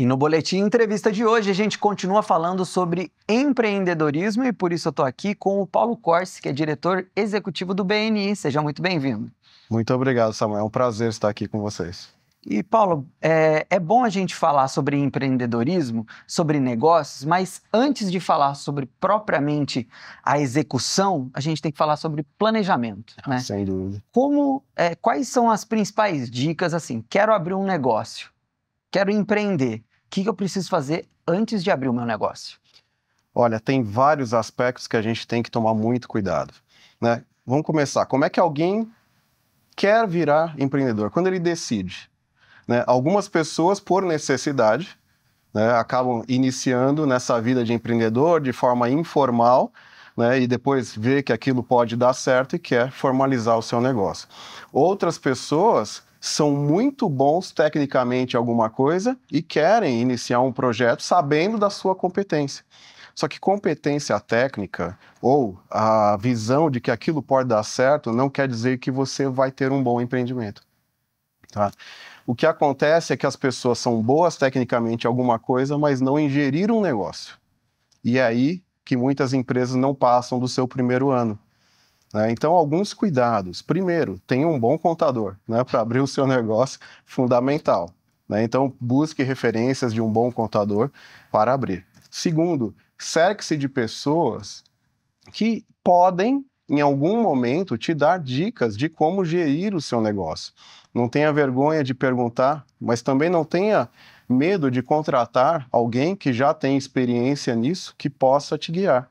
E no boletim entrevista de hoje a gente continua falando sobre empreendedorismo e por isso eu estou aqui com o Paulo Corsi, que é diretor executivo do BNI. Seja muito bem-vindo. Muito obrigado, Samuel. É um prazer estar aqui com vocês. E, Paulo, é, é, bom a gente falar sobre empreendedorismo, sobre negócios, mas antes de falar sobre propriamente a execução, a gente tem que falar sobre planejamento. né? Ah, sem dúvida. Como, é, quais são as principais dicas? Assim, quero abrir um negócio, quero empreender que eu preciso fazer antes de abrir o meu negócio? Olha, tem vários aspectos que a gente tem que tomar muito cuidado. Né? Vamos começar. Como é que alguém quer virar empreendedor? Quando ele decide? Né? Algumas pessoas, por necessidade, né, acabam iniciando nessa vida de empreendedor de forma informal né, e depois vê que aquilo pode dar certo e quer formalizar o seu negócio. Outras pessoas são muito bons tecnicamente alguma coisa e querem iniciar um projeto sabendo da sua competência. Só que competência técnica ou a visão de que aquilo pode dar certo não quer dizer que você vai ter um bom empreendimento. Tá? O que acontece é que as pessoas são boas tecnicamente alguma coisa, mas não ingeriram um negócio. E é aí que muitas empresas não passam do seu primeiro ano né? Então, alguns cuidados. Primeiro, tenha um bom contador né? para abrir o seu negócio, fundamental. Né? Então, busque referências de um bom contador para abrir. Segundo, cerque-se de pessoas que podem, em algum momento, te dar dicas de como gerir o seu negócio. Não tenha vergonha de perguntar, mas também não tenha medo de contratar alguém que já tem experiência nisso que possa te guiar.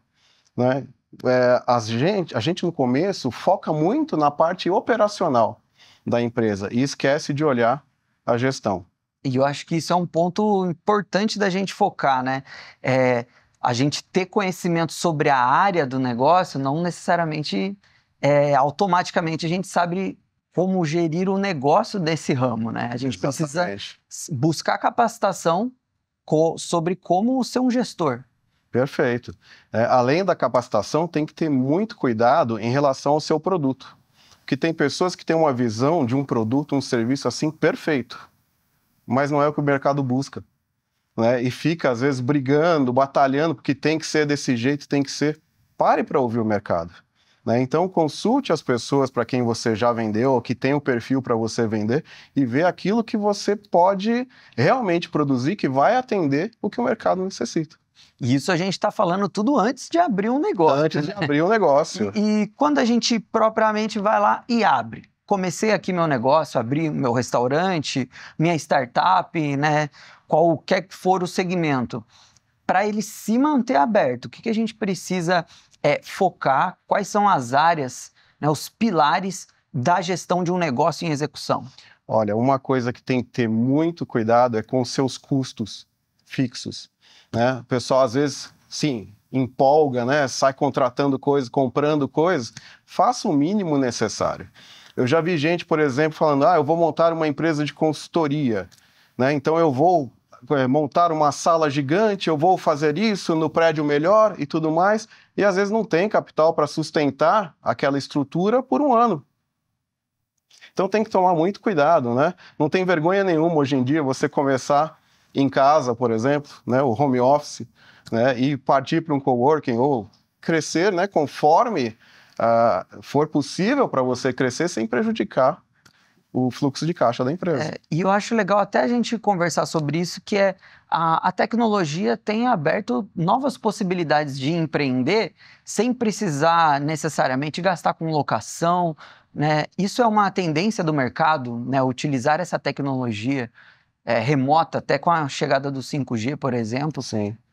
Né? é, a, gente, a gente no começo foca muito na parte operacional da empresa e esquece de olhar a gestão. E eu acho que isso é um ponto importante da gente focar, né? É, a gente ter conhecimento sobre a área do negócio não necessariamente é, automaticamente a gente sabe como gerir o negócio desse ramo, né? A gente Exatamente. precisa buscar capacitação co sobre como ser um gestor. Perfeito. É, além da capacitação, tem que ter muito cuidado em relação ao seu produto. Porque tem pessoas que têm uma visão de um produto, um serviço assim perfeito, mas não é o que o mercado busca. Né? E fica, às vezes, brigando, batalhando, porque tem que ser desse jeito, tem que ser. Pare para ouvir o mercado. Né? Então, consulte as pessoas para quem você já vendeu ou que tem o um perfil para você vender e vê aquilo que você pode realmente produzir que vai atender o que o mercado necessita. E isso a gente está falando tudo antes de abrir um negócio. Antes né? de abrir um negócio. E, e quando a gente propriamente vai lá e abre, comecei aqui meu negócio, abri meu restaurante, minha startup, né? Qualquer que for o segmento. Para ele se manter aberto, o que, que a gente precisa é, focar? Quais são as áreas, né, os pilares da gestão de um negócio em execução? Olha, uma coisa que tem que ter muito cuidado é com os seus custos fixos. Né? O pessoal, às vezes, sim, empolga, né? sai contratando coisas, comprando coisas, faça o mínimo necessário. Eu já vi gente, por exemplo, falando: ah, eu vou montar uma empresa de consultoria, né? então eu vou é, montar uma sala gigante, eu vou fazer isso no prédio melhor e tudo mais, e às vezes não tem capital para sustentar aquela estrutura por um ano. Então tem que tomar muito cuidado, né? Não tem vergonha nenhuma hoje em dia você começar em casa, por exemplo, né, o home office, né, e partir para um coworking ou crescer, né, conforme uh, for possível para você crescer sem prejudicar o fluxo de caixa da empresa. É, e eu acho legal até a gente conversar sobre isso, que é a, a tecnologia tem aberto novas possibilidades de empreender sem precisar necessariamente gastar com locação. Né? Isso é uma tendência do mercado, né? utilizar essa tecnologia é, remota, até com a chegada do 5G, por exemplo,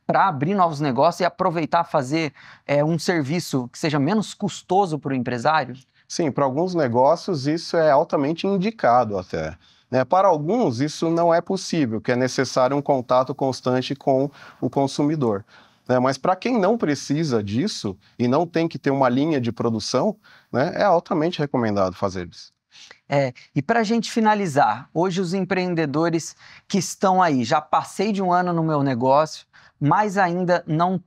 para abrir novos negócios e aproveitar fazer é, um serviço que seja menos custoso para o empresário? Sim, para alguns negócios isso é altamente indicado até. Né? Para alguns isso não é possível, que é necessário um contato constante com o consumidor. Né? Mas para quem não precisa disso e não tem que ter uma linha de produção, né? é altamente recomendado fazer isso. É, e para a gente finalizar, hoje os empreendedores que estão aí, já passei de um ano no meu negócio, mas ainda não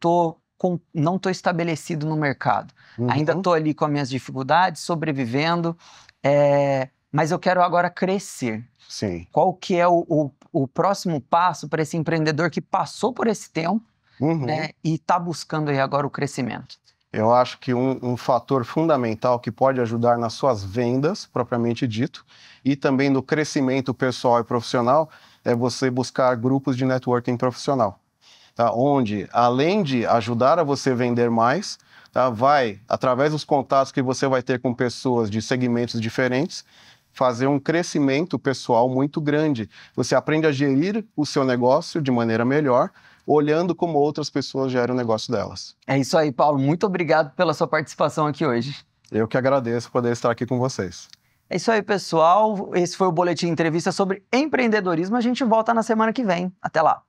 com, não estou estabelecido no mercado. Uhum. Ainda estou ali com as minhas dificuldades, sobrevivendo, é, mas eu quero agora crescer. Sim. Qual que é o, o, o próximo passo para esse empreendedor que passou por esse tempo uhum. né, e está buscando aí agora o crescimento? Eu acho que um, um, fator fundamental que pode ajudar nas suas vendas, propriamente dito, e também no crescimento pessoal e profissional, é você buscar grupos de networking profissional, tá? onde, além de ajudar a você vender mais, tá? vai, através dos contatos que você vai ter com pessoas de segmentos diferentes, fazer um crescimento pessoal muito grande. Você aprende a gerir o seu negócio de maneira melhor, olhando como outras pessoas geram o negócio delas. É isso aí, Paulo. Muito obrigado pela sua participação aqui hoje. Eu que agradeço poder estar aqui com vocês. É isso aí, pessoal. Esse foi o Boletim Entrevista sobre empreendedorismo. A gente volta na semana que vem. Até lá.